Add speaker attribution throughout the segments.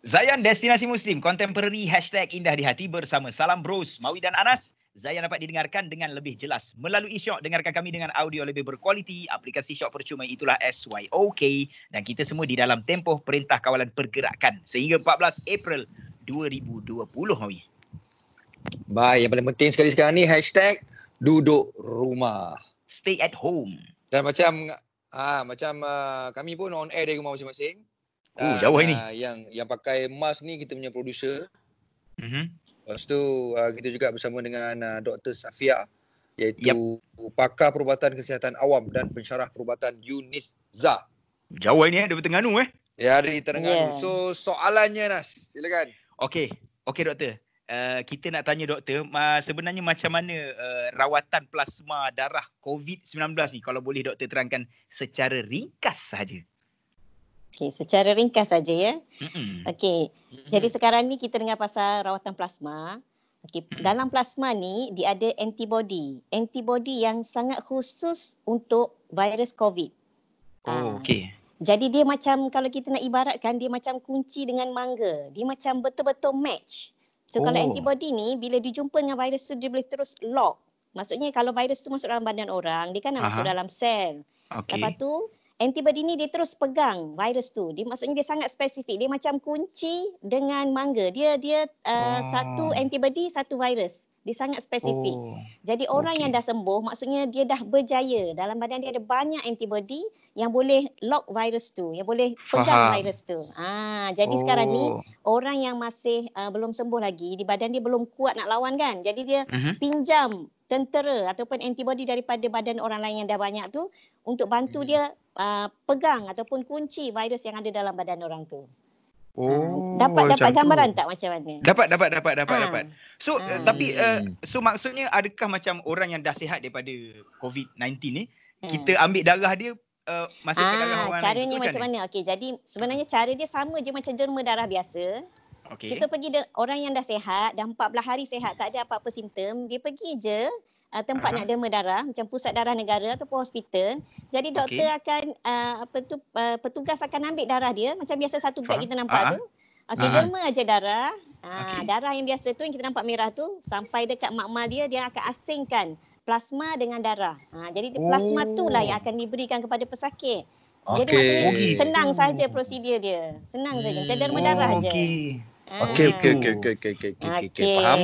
Speaker 1: Zayan Destinasi Muslim Contemporary Hashtag Indah di Hati bersama Salam Bros Mawi dan Anas Zayan dapat didengarkan dengan lebih jelas Melalui Syok dengarkan kami dengan audio lebih berkualiti Aplikasi Syok percuma itulah SYOK Dan kita semua di dalam tempoh Perintah Kawalan Pergerakan Sehingga 14 April 2020 Mawi Baik yang paling penting sekali sekarang ni Hashtag Duduk Rumah Stay at home Dan macam ah Macam uh, kami pun on air dari rumah masing-masing Oh, jauh hari ni. Yang yang pakai mask ni kita punya producer. Mm-hmm. Lepas tu uh, kita juga bersama dengan uh, Dr. Safia iaitu yep. pakar perubatan kesihatan awam dan pensyarah perubatan Yunis Za. Jauh ini eh, dari Tengganu eh. Ya, dari Tengganu Yeah. So, soalannya Nas, silakan. Okey, okey doktor. Uh, kita nak tanya doktor, uh, sebenarnya macam mana uh, rawatan plasma darah COVID-19 ni? Kalau boleh doktor terangkan
Speaker 2: secara ringkas saja. Okay, secara ringkas saja ya. Okay, jadi sekarang ni kita dengar pasal rawatan plasma. Okay, dalam plasma ni dia ada antibody, antibody yang sangat khusus untuk virus COVID. Oh, ah, okay. Jadi dia macam kalau kita nak ibaratkan dia macam kunci dengan mangga. Dia macam betul-betul match.
Speaker 1: So oh. kalau antibody
Speaker 2: ni bila dijumpa dengan virus tu dia boleh terus lock. Maksudnya kalau virus tu masuk dalam badan orang, dia kan masuk dalam sel.
Speaker 1: Okay. Lepas tu
Speaker 2: antibody ni dia terus pegang virus tu. Dia maksudnya dia sangat spesifik. Dia macam kunci dengan mangga. Dia dia uh, ah. satu antibody satu virus. Dia sangat spesifik. Oh. Jadi orang okay. yang dah sembuh maksudnya dia dah berjaya. Dalam badan dia ada banyak antibody yang boleh lock virus tu, yang boleh pegang Faham. virus tu. Ah, jadi oh. sekarang ni oh. orang yang masih uh, belum sembuh lagi, di badan dia belum kuat nak lawan kan. Jadi dia mm-hmm. pinjam tentera ataupun antibody daripada badan orang lain yang dah banyak tu untuk bantu mm. dia Uh, pegang ataupun kunci virus yang ada dalam badan orang tu. Oh, ah,
Speaker 1: dapat dapat gambaran
Speaker 2: tak macam mana? Dapat
Speaker 1: dapat dapat dapat ha. dapat.
Speaker 2: So ha. tapi uh, so
Speaker 1: maksudnya adakah macam orang yang dah sihat daripada COVID-19 ni ha. kita ambil darah dia Uh, eh, masih ah, cara ni macam mana?
Speaker 2: mana? Okey, jadi sebenarnya cara dia sama je macam derma darah biasa. Okay. Kita pergi orang yang dah sehat, dah 14 hari sehat, tak ada apa-apa simptom, dia pergi je uh, tempat uh-huh. nak derma darah macam pusat darah negara ataupun hospital jadi doktor okay. akan uh, apa tu uh, petugas akan ambil darah dia macam biasa satu bag kita nampak uh-huh. tu okey uh-huh. derma aja darah uh, okay. darah yang biasa tu yang kita nampak merah tu sampai dekat makmal dia dia akan asingkan plasma dengan darah uh, jadi oh. plasma tu lah yang akan diberikan kepada pesakit okay. jadi maksudnya senang saja prosedur dia senang hmm. saja derma oh, darah aja okay. Okey okey okey okey okey okey okay. faham?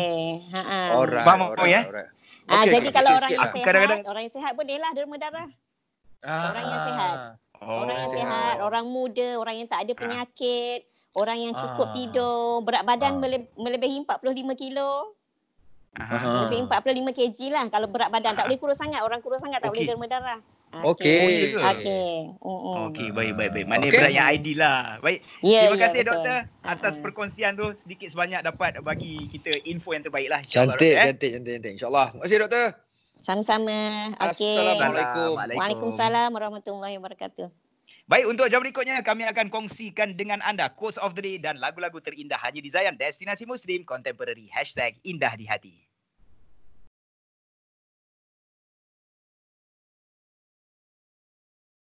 Speaker 2: Ha ah. Faham apa ya? Alright.
Speaker 1: Okay, ah, jadi kalau orang yang, sihat, lah. orang sehat,
Speaker 2: orang yang sehat boleh lah derma darah. Ah. Orang yang sehat. Oh. Orang yang sehat, orang muda, orang yang tak ada ah. penyakit, ah. orang yang cukup ah. tidur, berat badan ah. melebihi 45 kilo. Lebih lima kg lah kalau berat badan. Tak boleh kurus sangat. Orang kurus sangat tak okay. boleh derma darah. Ah, okey. Okey.
Speaker 1: Okey, baik baik baik. Mana okay. yang ideal lah. Baik. Yeah, Terima ya, kasih yeah, doktor atas perkongsian tu sedikit sebanyak dapat bagi kita info yang terbaik lah. Cantik, Allah, cantik, eh. cantik, cantik, cantik. InsyaAllah. Terima kasih
Speaker 2: doktor. Sama-sama. Okay. Assalamualaikum. Waalaikumsalam warahmatullahi wabarakatuh.
Speaker 1: Baik, untuk jam berikutnya kami akan kongsikan dengan anda Course of the Day dan lagu-lagu terindah hanya di Zayan Destinasi Muslim Contemporary #IndahDiHati.